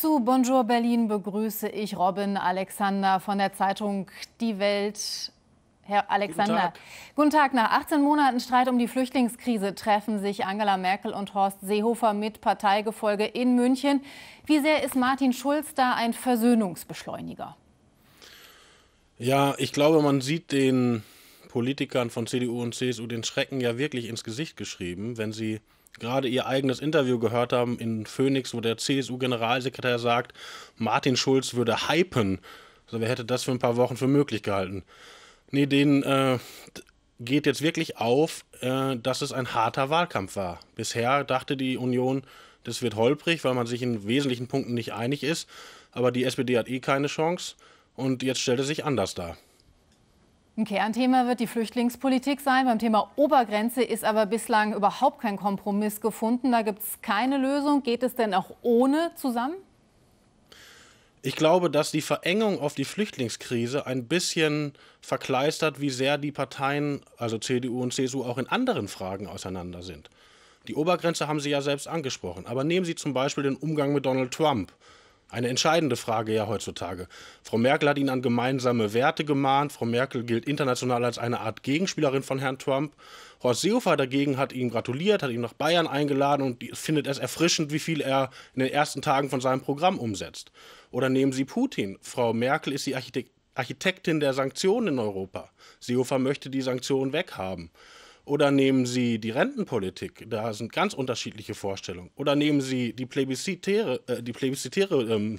Zu Bonjour Berlin begrüße ich Robin Alexander von der Zeitung Die Welt. Herr Alexander, guten Tag. guten Tag. Nach 18 Monaten Streit um die Flüchtlingskrise treffen sich Angela Merkel und Horst Seehofer mit Parteigefolge in München. Wie sehr ist Martin Schulz da ein Versöhnungsbeschleuniger? Ja, ich glaube, man sieht den Politikern von CDU und CSU den Schrecken ja wirklich ins Gesicht geschrieben, wenn sie gerade ihr eigenes Interview gehört haben in Phoenix, wo der CSU-Generalsekretär sagt, Martin Schulz würde hypen. Also wer hätte das für ein paar Wochen für möglich gehalten? Nee, denen äh, geht jetzt wirklich auf, äh, dass es ein harter Wahlkampf war. Bisher dachte die Union, das wird holprig, weil man sich in wesentlichen Punkten nicht einig ist. Aber die SPD hat eh keine Chance und jetzt stellt es sich anders dar. Ein Kernthema wird die Flüchtlingspolitik sein. Beim Thema Obergrenze ist aber bislang überhaupt kein Kompromiss gefunden. Da gibt es keine Lösung. Geht es denn auch ohne zusammen? Ich glaube, dass die Verengung auf die Flüchtlingskrise ein bisschen verkleistert, wie sehr die Parteien, also CDU und CSU, auch in anderen Fragen auseinander sind. Die Obergrenze haben Sie ja selbst angesprochen. Aber nehmen Sie zum Beispiel den Umgang mit Donald Trump. Eine entscheidende Frage ja heutzutage. Frau Merkel hat ihn an gemeinsame Werte gemahnt. Frau Merkel gilt international als eine Art Gegenspielerin von Herrn Trump. Horst Seehofer dagegen hat ihm gratuliert, hat ihn nach Bayern eingeladen und findet es erfrischend, wie viel er in den ersten Tagen von seinem Programm umsetzt. Oder nehmen Sie Putin. Frau Merkel ist die Architektin der Sanktionen in Europa. Seehofer möchte die Sanktionen weghaben. Oder nehmen Sie die Rentenpolitik, da sind ganz unterschiedliche Vorstellungen. Oder nehmen Sie die plebiszitäre, äh, die plebiszitäre ähm,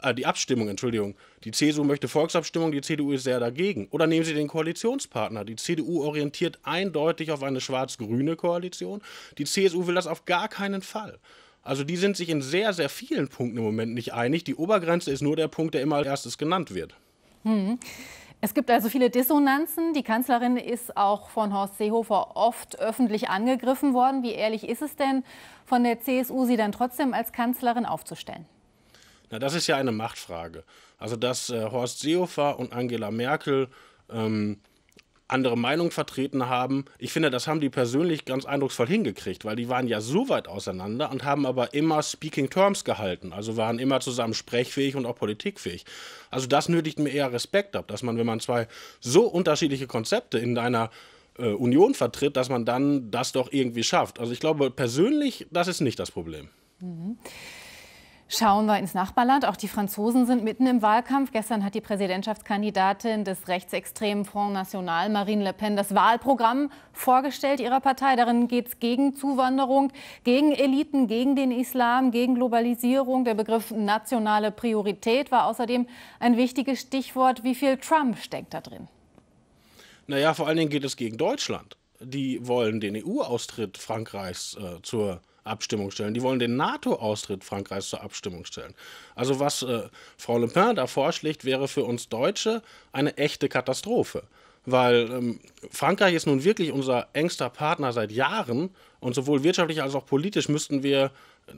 äh, die Abstimmung, Entschuldigung. Die CSU möchte Volksabstimmung, die CDU ist sehr dagegen. Oder nehmen Sie den Koalitionspartner. Die CDU orientiert eindeutig auf eine schwarz-grüne Koalition. Die CSU will das auf gar keinen Fall. Also die sind sich in sehr, sehr vielen Punkten im Moment nicht einig. Die Obergrenze ist nur der Punkt, der immer als erstes genannt wird. Hm. Es gibt also viele Dissonanzen. Die Kanzlerin ist auch von Horst Seehofer oft öffentlich angegriffen worden. Wie ehrlich ist es denn von der CSU, sie dann trotzdem als Kanzlerin aufzustellen? Na, das ist ja eine Machtfrage. Also, dass äh, Horst Seehofer und Angela Merkel ähm, andere Meinung vertreten haben. Ich finde, das haben die persönlich ganz eindrucksvoll hingekriegt, weil die waren ja so weit auseinander und haben aber immer Speaking Terms gehalten, also waren immer zusammen sprechfähig und auch politikfähig. Also das nötigt mir eher Respekt ab, dass man, wenn man zwei so unterschiedliche Konzepte in einer äh, Union vertritt, dass man dann das doch irgendwie schafft. Also ich glaube persönlich, das ist nicht das Problem. Mhm. Schauen wir ins Nachbarland. Auch die Franzosen sind mitten im Wahlkampf. Gestern hat die Präsidentschaftskandidatin des rechtsextremen Front National, Marine Le Pen, das Wahlprogramm vorgestellt ihrer Partei. Darin geht es gegen Zuwanderung, gegen Eliten, gegen den Islam, gegen Globalisierung. Der Begriff nationale Priorität war außerdem ein wichtiges Stichwort. Wie viel Trump steckt da drin? Naja, vor allen Dingen geht es gegen Deutschland. Die wollen den EU-Austritt Frankreichs äh, zur Abstimmung stellen. Die wollen den NATO-Austritt Frankreichs zur Abstimmung stellen. Also was äh, Frau Le Pen da vorschlägt, wäre für uns Deutsche eine echte Katastrophe. Weil ähm, Frankreich ist nun wirklich unser engster Partner seit Jahren und sowohl wirtschaftlich als auch politisch müssten wir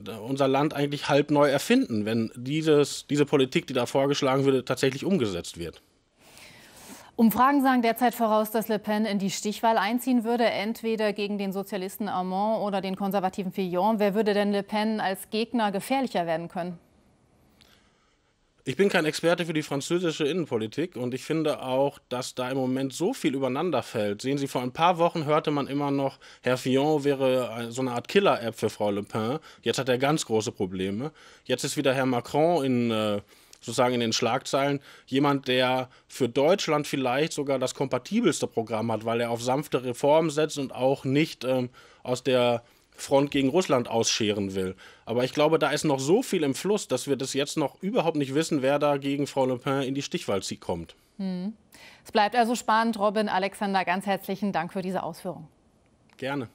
äh, unser Land eigentlich halb neu erfinden, wenn dieses, diese Politik, die da vorgeschlagen würde, tatsächlich umgesetzt wird. Umfragen sagen derzeit voraus, dass Le Pen in die Stichwahl einziehen würde, entweder gegen den Sozialisten Armand oder den konservativen Fillon. Wer würde denn Le Pen als Gegner gefährlicher werden können? Ich bin kein Experte für die französische Innenpolitik und ich finde auch, dass da im Moment so viel übereinander fällt. Sehen Sie, vor ein paar Wochen hörte man immer noch, Herr Fillon wäre äh, so eine Art Killer-App für Frau Le Pen. Jetzt hat er ganz große Probleme. Jetzt ist wieder Herr Macron in. Äh, sozusagen in den Schlagzeilen jemand, der für Deutschland vielleicht sogar das kompatibelste Programm hat, weil er auf sanfte Reformen setzt und auch nicht ähm, aus der Front gegen Russland ausscheren will. Aber ich glaube, da ist noch so viel im Fluss, dass wir das jetzt noch überhaupt nicht wissen, wer da gegen Frau Le Pen in die Stichwahl zieht kommt. Hm. Es bleibt also spannend, Robin Alexander. Ganz herzlichen Dank für diese Ausführung. Gerne.